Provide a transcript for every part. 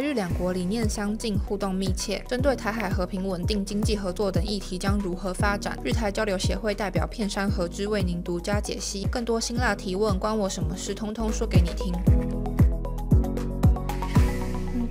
日两国理念相近，互动密切。针对台海和平稳定、经济合作等议题将如何发展？日台交流协会代表片山和之为您独家解析。更多辛辣提问，关我什么事？通通说给你听。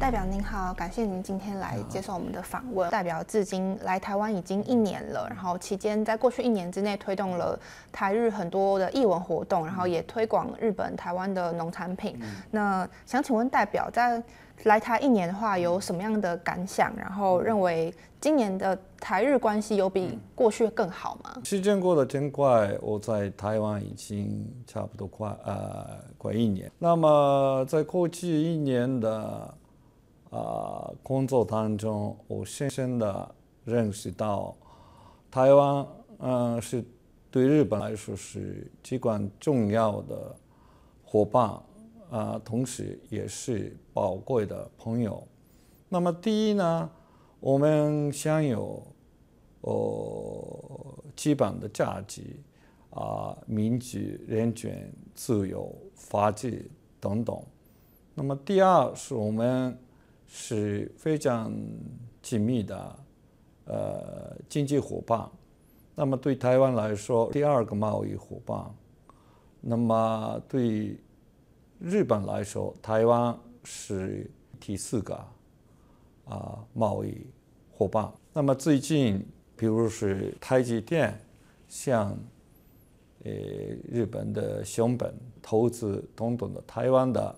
代表您好，感谢您今天来接受我们的访问。代表至今来台湾已经一年了，然后期间在过去一年之内推动了台日很多的译文活动，然后也推广日本台湾的农产品。那想请问代表，在来台一年的话，有什么样的感想？然后认为今年的台日关系有比过去更好吗？时间过得真快，我在台湾已经差不多快呃快一年。那么在过去一年的啊，工作当中，我深深的认识到，台湾，嗯，是对日本来说是至关重要的伙伴，啊，同时也是宝贵的朋友。那么，第一呢，我们享有哦基本的价值啊，民主、人权、自由、法治等等。那么，第二是我们。是非常紧密的，呃，经济伙伴。那么对台湾来说，第二个贸易伙伴；那么对日本来说，台湾是第四个啊贸易伙伴。那么最近，比如是台积电向呃日本的熊本投资等等的台湾的。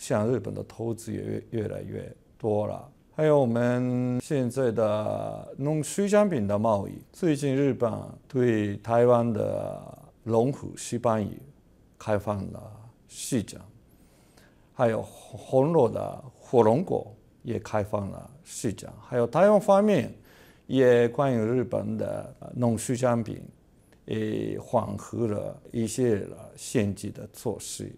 像日本的投资也越越来越多了，还有我们现在的农水产品的贸易，最近日本对台湾的龙虎西班牙开放了市场，还有红肉的火龙果也开放了市场，还有台湾方面也关于日本的农水产品也缓和了一些限制的措施。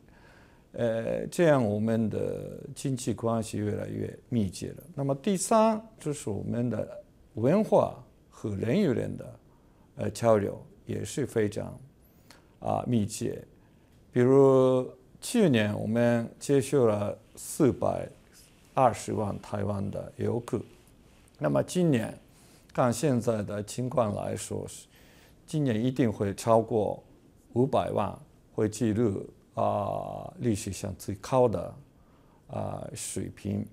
呃，这样我们的经济关系越来越密切了。那么第三，就是我们的文化和人与人的呃交流也是非常啊密切。比如去年我们接受了四百二十万台湾的游客，那么今年看现在的情况来说，是，今年一定会超过五百万，会记录。啊，历史上最高的啊水平，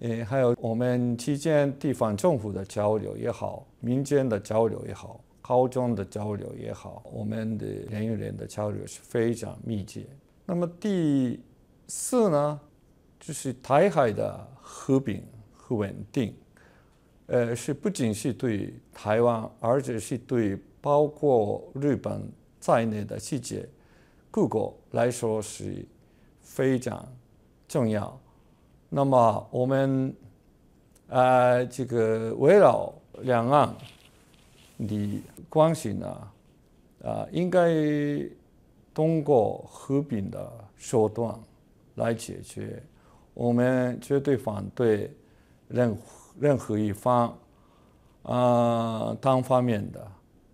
呃，还有我们期间地方政府的交流也好，民间的交流也好，高中的交流也好，我们的人与人的交流是非常密切。那么第四呢，就是台海的和平和稳定，呃，是不仅是对台湾，而且是对包括日本在内的世界。各国来说是非常重要。那么我们呃，这个围绕两岸的关系呢，啊，应该通过和平的手段来解决。我们绝对反对任任何一方啊单方面的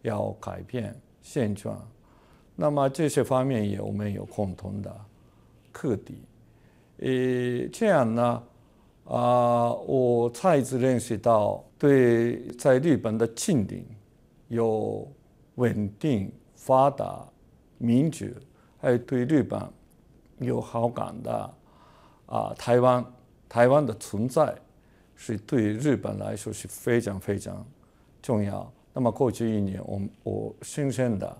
要改变现状。那么这些方面也我们有共同的课题，呃，这样呢，啊，我再一次认识到，对在日本的近邻有稳定、发达、民主，还有对日本有好感的，啊，台湾，台湾的存在是对日本来说是非常非常重要。那么过去一年，我我深深的。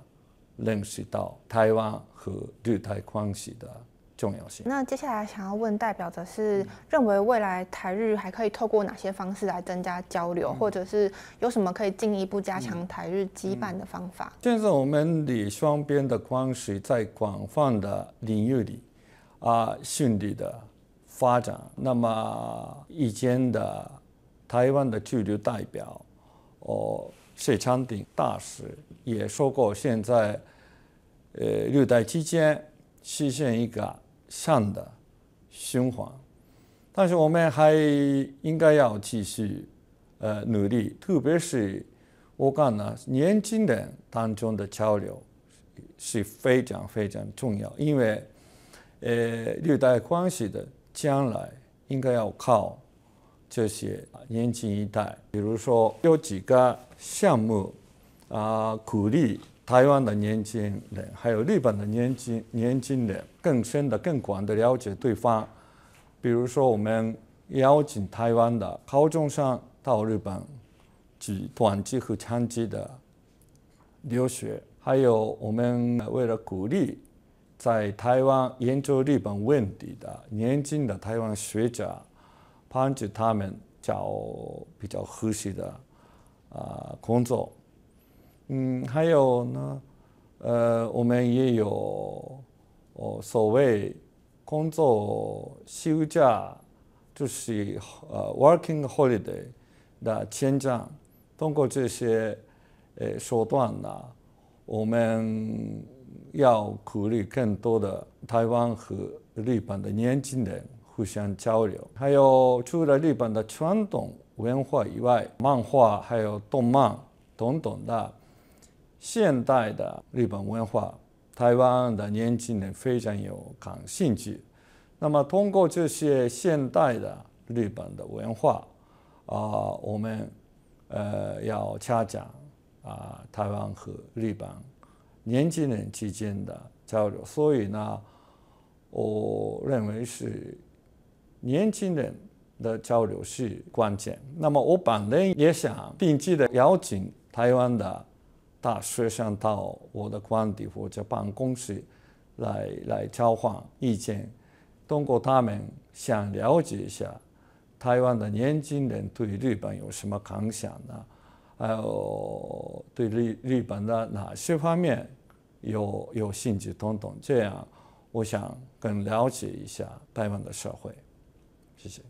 认识到台湾和日台关系的重要性。那接下来想要问代表的是，认为未来台日还可以透过哪些方式来增加交流，或者是有什么可以进一步加强台日羁绊的方法？现在我们的双边的关系在广泛的领域里，啊，顺利的发展。那么，以间的台湾的驻留代表，哦，谢昌鼎大使。也说过，现在，呃，六代之间实现一个善的循环，但是我们还应该要继续呃努力，特别是我看呢年轻人当中的交流是非常非常重要，因为呃，六代关系的将来应该要靠这些年轻一代，比如说有几个项目。啊，鼓励台湾的年轻人，还有日本的年轻年轻人，更深的、更广的了解对方。比如说，我们邀请台湾的高中生到日本，去短期和长期的留学；还有我们为了鼓励在台湾研究日本问题的年轻的台湾学者，帮助他们找比较合适的啊工作。嗯，还有呢，呃，我们也有哦所谓工作休假，就是呃 working holiday 的签证。通过这些呃手段呢，我们要鼓励更多的台湾和日本的年轻人互相交流。还有，除了日本的传统文化以外，漫画还有动漫等等的。现代的日本文化，台湾的年轻人非常有感兴趣。那么，通过这些现代的日本的文化，啊，我们呃要恰讲啊台湾和日本年轻人之间的交流。所以呢，我认为是年轻人的交流是关键。那么，我本人也想定期的邀请台湾的。大学生到我的官邸或者办公室来来交换意见，通过他们想了解一下台湾的年轻人对日本有什么感想呢？还有对日日本的哪些方面有有兴趣等等。这样我想更了解一下台湾的社会。谢谢。